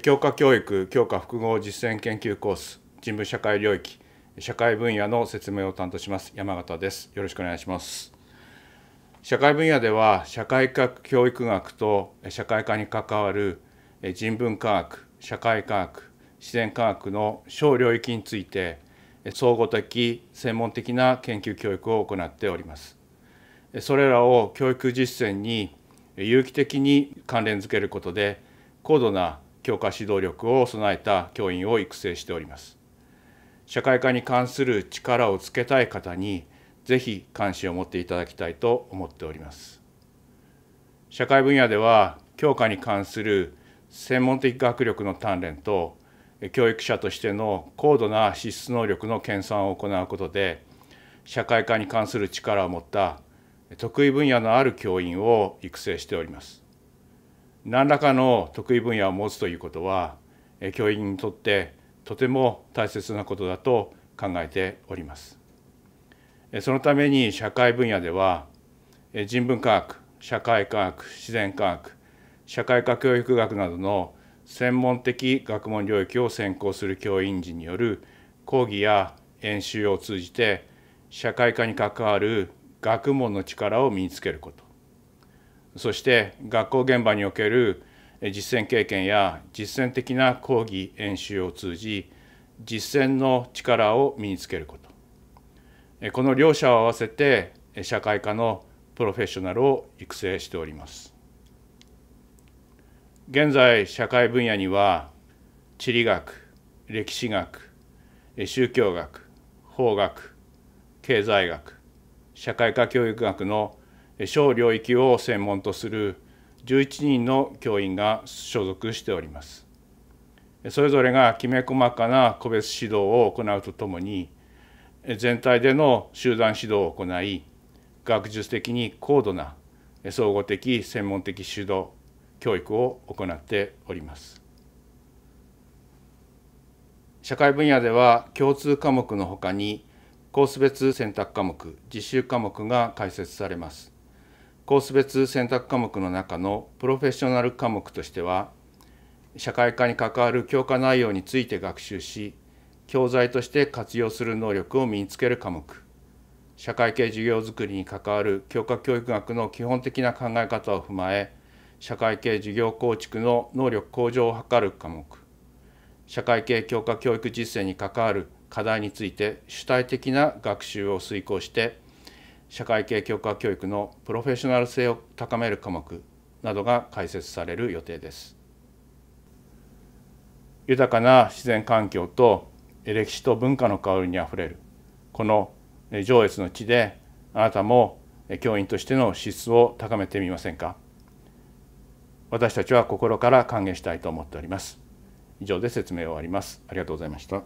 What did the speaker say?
教科教育教科複合実践研究コース人文社会領域社会分野の説明を担当します山形ですよろしくお願いします社会分野では社会科教育学と社会科に関わる人文科学社会科学自然科学の小領域について総合的専門的な研究教育を行っておりますそれらを教育実践に有機的に関連づけることで高度な教科指導力を備えた教員を育成しております。社会科に関する力をつけたい方に、ぜひ関心を持っていただきたいと思っております。社会分野では、教科に関する専門的学力の鍛錬と、教育者としての高度な資質能力の研鑽を行うことで、社会科に関する力を持った得意分野のある教員を育成しております。何らかの得意分野を持つということは教員にとってとても大切なことだと考えております。そのために社会分野では人文科学社会科学自然科学社会科教育学などの専門的学問領域を専攻する教員陣による講義や演習を通じて社会科に関わる学問の力を身につけることそして学校現場における実践経験や実践的な講義演習を通じ実践の力を身につけることこの両者を合わせて社会科のプロフェッショナルを育成しております現在社会分野には地理学歴史学宗教学法学経済学社会科教育学の小領域を専門とする11人の教員が所属しております。それぞれがきめ細かな個別指導を行うとともに全体での集団指導を行い学術的に高度な総合的専門的指導教育を行っております。社会分野では共通科目のほかにコース別選択科目実習科目が開設されます。コース別選択科目の中のプロフェッショナル科目としては社会科に関わる教科内容について学習し教材として活用する能力を身につける科目社会系授業づくりに関わる教科教育学の基本的な考え方を踏まえ社会系授業構築の能力向上を図る科目社会系教科教育実践に関わる課題について主体的な学習を遂行して社会系教科教育のプロフェッショナル性を高める科目などが開設される予定です。豊かな自然環境と歴史と文化の香りにあふれるこの上越の地であなたも教員としての資質を高めてみませんか私たちは心から歓迎したいと思っております以上で説明を終わりますありがとうございました